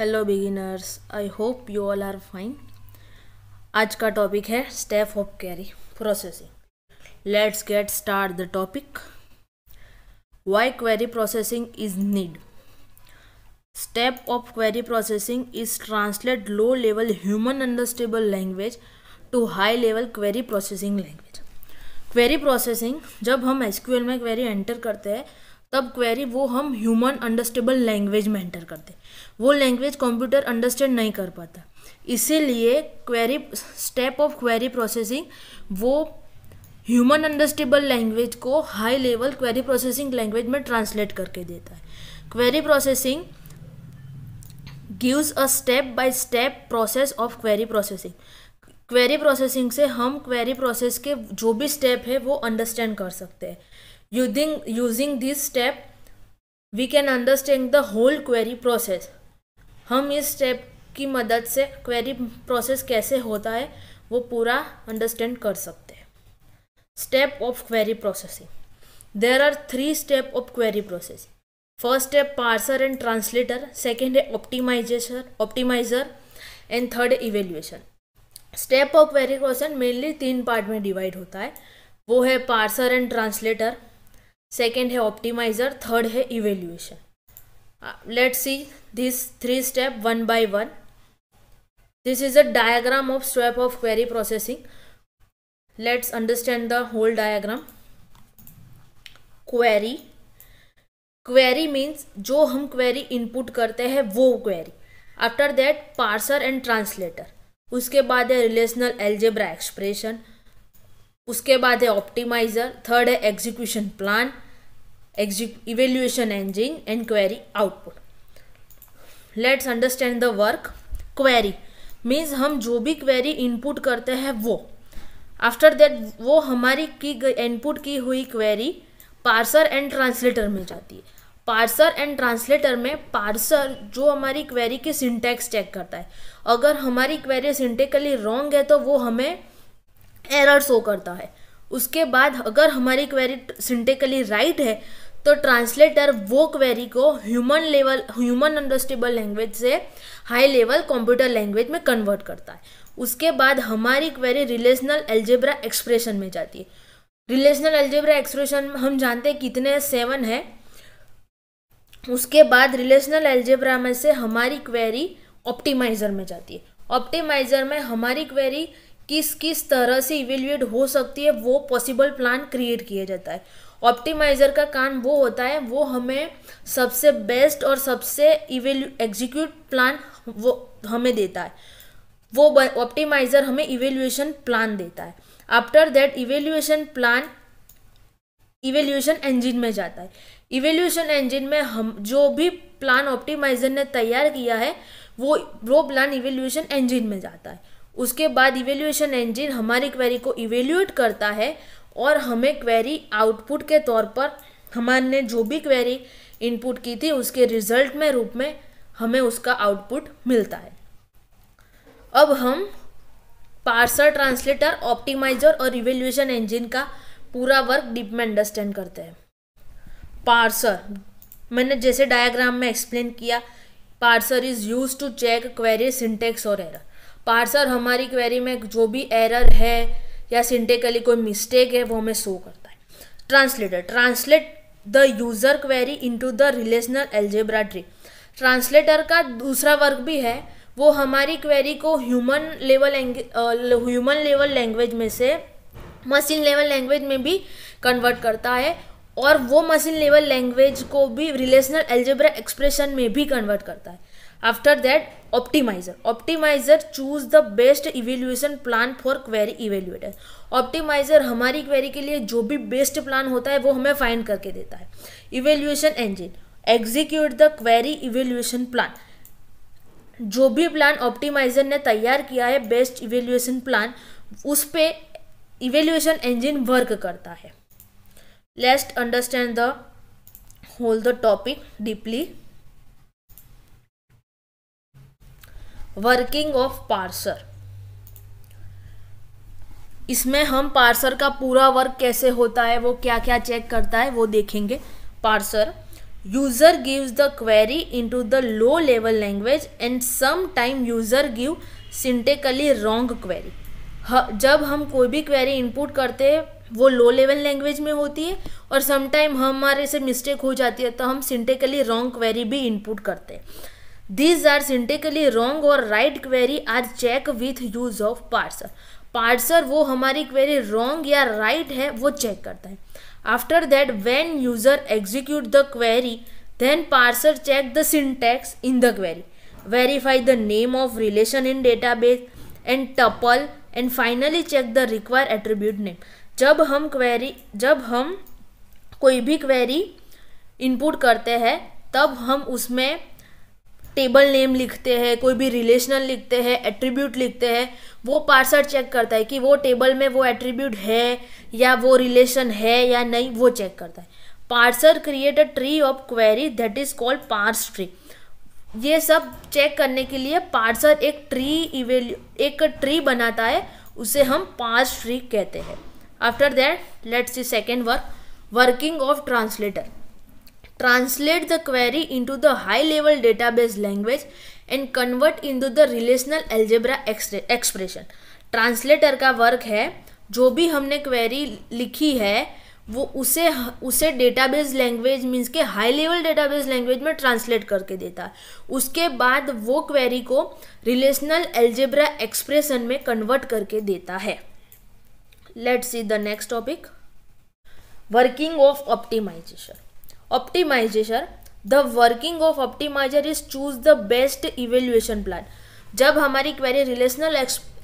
hello beginners I hope you all are fine आज का topic है step of query processing let's get start the topic why query processing is need step of query processing is translate low level human understandable language to high level query processing language query processing जब हम SQL में query enter करते हैं तब query वो हम human understandable language में enter करते वो लैंग्वेज कंप्यूटर अंडरस्टैंड नहीं कर पाता इसीलिए query step of query processing वो ह्यूमन अंडरस्टेबल लैंग्वेज को high level query processing language में ट्रांसलेट करके देता है query processing gives a step by step process of query processing query processing से हम क्वेरी प्रोसेस के जो भी स्टेप है वो अंडरस्टैंड कर सकते हैं Using, using this step, we can understand the whole query process हम इस स्टेप की मदद से क्वेरी प्रोसेस कैसे होता है वो पूरा अंडरस्टैंड कर सकते हैं step of query processing there are three step of query processing first step parser and translator second है optimization optimizer and third evaluation step of query process mainly तीन पार्ट में डिवाइड होता है वो है पार्सर एंड ट्रांसलेटर सेकेंड है optimizer third है evaluation let see this three step one by one this is a diagram of step of query processing let's understand the whole diagram query query means जो हम query input करते हैं वो query after that parser and translator उसके बाद है relational algebra expression उसके बाद है ऑप्टिमाइजर थर्ड है execution plan exe evaluation engine and query output let's understand the work query means हम जो भी क्वेरी इनपुट करते हैं वो आफ्टर दैट वो हमारी की इनपुट की हुई क्वेरी पार्सर एंड ट्रांसलेटर में जाती है पार्सर एंड ट्रांसलेटर में पार्सर जो हमारी क्वेरी की सिंटेक्स चेक करता है अगर हमारी क्वेरी सिंटेकली रॉन्ग है तो वो हमें एरर शो करता है उसके बाद अगर हमारी क्वेरी सिंटेकली राइट है तो ट्रांसलेटर वो क्वेरी को human level human understandable language से हाई लेवल कंप्यूटर लैंग्वेज में कन्वर्ट करता है उसके बाद हमारी क्वेरी रिलेशनल एल्जेब्रा एक्सप्रेशन में जाती है रिलेशनल एल्जेब्रा एक्सप्रेशन हम जानते हैं कितने सेवन है उसके बाद रिलेशनल एल्जेब्रा में से हमारी क्वेरी ऑप्टिमाइजर में जाती है ऑप्टिमाइजर में हमारी क्वेरी किस किस तरह से इवेल्युएट हो सकती है वो पॉसिबल प्लान क्रिएट किया जाता है ऑप्टिमाइज़र का काम वो होता है वो हमें सबसे बेस्ट और सबसे इवेल्यू एग्जीक्यूट प्लान वो हमें देता है वो ऑप्टिमाइज़र हमें इवेल्युएशन प्लान देता है after that evaluation plan evaluation engine में जाता है इवेल्युएशन इंजिन में हम जो भी प्लान ऑप्टिमाइज़र ने तैयार किया है वो वो प्लान इवेल्युएशन इंजिन में जाता है उसके बाद इवेल्यूएशन इंजिन हमारी क्वेरी को इवेल्यूएट करता है और हमें क्वेरी आउटपुट के तौर पर हमारे जो भी क्वेरी इनपुट की थी उसके रिजल्ट में रूप में हमें उसका आउटपुट मिलता है अब हम पार्सर ट्रांसलेटर ऑप्टिमाइजर और इवेल्युएशन इंजिन का पूरा वर्क डीप में अंडरस्टैंड करते हैं पार्सर मैंने जैसे डायग्राम में एक्सप्लेन किया parser is use to check query syntax और एरर पार्सर हमारी क्वेरी में जो भी एरर है या सिंटेकली कोई मिस्टेक है वो हमें शो करता है translator translate the user query into the relational algebra tree translator का दूसरा वर्क भी है वो हमारी क्वेरी को human level human level language में से मशीन लेवल लैंग्वेज में भी कन्वर्ट करता है और वो मशीन लेवल लैंग्वेज को भी रिलेशनल एल्जेब्रा एक्सप्रेशन में भी कन्वर्ट करता है after that optimizer optimizer choose the best evaluation plan for query evaluator optimizer हमारी query के लिए जो भी best plan होता है वो हमें find करके देता है evaluation engine execute the query evaluation plan जो भी प्लान ऑप्टिमाइजर ने तैयार किया है बेस्ट इवेल्यूएशन प्लान उस पर इवेल्यूएशन इंजन वर्क करता है लेस्ट understand the whole the topic deeply working of parser इसमें हम पार्सर का पूरा वर्क कैसे होता है वो क्या क्या चेक करता है वो देखेंगे parser user gives the query into the low level language and some time user give syntactically wrong query जब हम कोई भी क्वेरी इनपुट करते हैं वो लो लेवल लैंग्वेज में होती है और समटाइम हमारे से मिस्टेक हो जाती है तो हम सिंटेकली रॉन्ग क्वेरी भी इनपुट करते हैं दीज आर सिंटिकली रॉन्ग और right query are check with use of parser parser वो हमारी क्वेरी रॉन्ग या राइट right है वो चेक करता है after that when user execute the query then parser check the syntax in the query verify the name of relation in database and tuple and finally check the require attribute name जब हम query जब हम कोई भी query input करते हैं तब हम उसमें टेबल नेम लिखते हैं कोई भी रिलेशनल लिखते हैं एट्रीब्यूट लिखते हैं वो पार्सर चेक करता है कि वो टेबल में वो एट्रीब्यूट है या वो रिलेशन है या नहीं वो चेक करता है parser create a tree of query that is called parse tree ये सब चेक करने के लिए पार्सर एक ट्री इवेल्यू एक ट्री बनाता है उसे हम पार्स ट्री कहते हैं after that let's see second work working of translator translate the query into the high level database language and convert into the relational algebra expression translator का work है जो भी हमने क्वेरी लिखी है वो उसे उसे डेटाबेस लैंग्वेज मीन्स के हाई लेवल डेटाबेस लैंग्वेज में ट्रांसलेट करके देता है उसके बाद वो क्वेरी को रिलेशनल एल्जेब्रा एक्सप्रेशन में कन्वर्ट करके देता है let's see the next topic working of optimization optimization the working of optimizer is choose the best evaluation plan जब हमारी क्वेरी रिलेशनल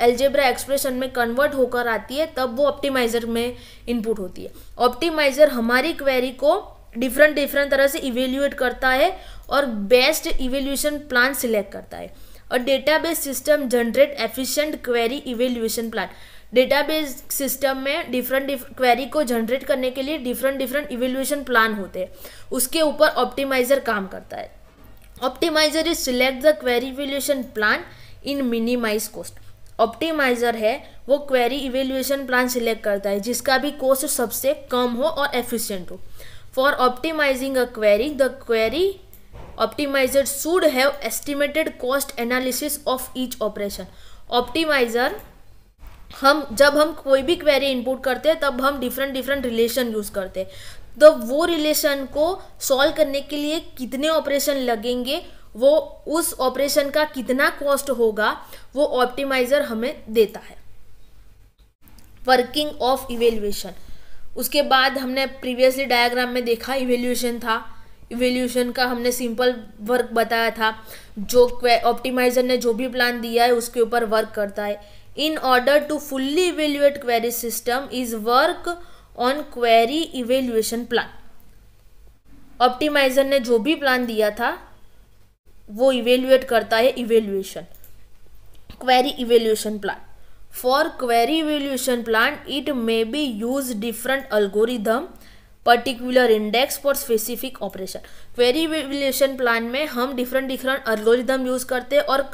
एल्जेब्रा एक्सप्रेशन में कन्वर्ट होकर आती है तब वो ऑप्टिमाइजर में इनपुट होती है ऑप्टिमाइजर हमारी क्वेरी को डिफरेंट डिफरेंट तरह से इवेल्युएट करता है और बेस्ट इवेल्युएशन प्लान सिलेक्ट करता है और database system generate efficient query evaluation plan database system में डिफरेंट क्वेरी को जनरेट करने के लिए डिफरेंट डिफरेंट इवोल्यूशन प्लान होते हैं उसके ऊपर ऑप्टिमाइजर काम करता है optimizer is select the query evaluation plan in minimize cost optimizer है वो क्वेरी इवेल्यूशन प्लान सिलेक्ट करता है जिसका भी कॉस्ट सबसे कम हो और एफिशियंट हो for optimizing a query the query optimizer should have estimated cost analysis of each operation optimizer हम जब हम कोई भी क्वेरी इनपुट करते हैं तब हम डिफरेंट डिफरेंट रिलेशन यूज़ करते हैं तो वो रिलेशन को सॉल्व करने के लिए कितने ऑपरेशन लगेंगे वो उस ऑपरेशन का कितना कॉस्ट होगा वो ऑप्टिमाइज़र हमें देता है वर्किंग ऑफ इवेल्युएशन उसके बाद हमने प्रीवियसली डायग्राम में देखा इवेल्युएशन था इवेल्युएशन का हमने सिंपल वर्क बताया था जो ऑप्टिमाइज़र ने जो भी प्लान दिया है उसके ऊपर वर्क करता है in order to fully evaluate query system is work on query evaluation plan optimizer ने जो भी प्लान दिया था वो इवेल्युएट करता है evaluation query evaluation plan for query evaluation plan it may be use different algorithm particular index for specific operation query evaluation plan में हम डिफरेंट डिफरेंट अल्गोरिदम यूज़ करते हैं और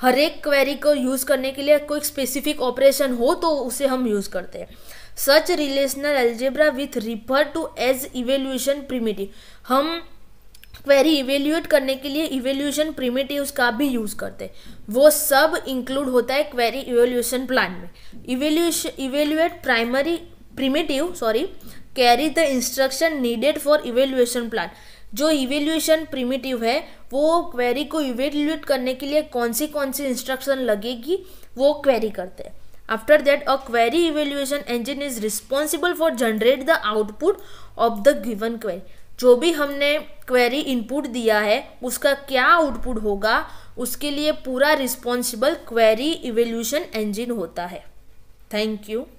हर एक क्वेरी को यूज़ करने के लिए कोई स्पेसिफिक ऑपरेशन हो तो उसे हम यूज़ करते हैं such relational algebra with refer to as evaluation primitive हम क्वेरी इवेल्यूएट करने के लिए इवेल्यूशन प्रीमेटिव्स का भी यूज़ करते हैं वो सब इंक्लूड होता है क्वेरी इवेल्यूशन प्लान में evaluation evaluate primary primitive sorry carry the instruction needed for evaluation plan जो इवेल्यूशन प्रिमिटिव है वो क्वेरी को इवेल्यूट करने के लिए कौन सी कौन सी इंस्ट्रक्शन लगेगी वो क्वेरी करते हैं after that a query evaluation engine is responsible for generate the output of the given query जो भी हमने क्वेरी इनपुट दिया है उसका क्या आउटपुट होगा उसके लिए पूरा रिस्पॉन्सिबल क्वेरी इवेल्यूशन इंजिन होता है थैंक यू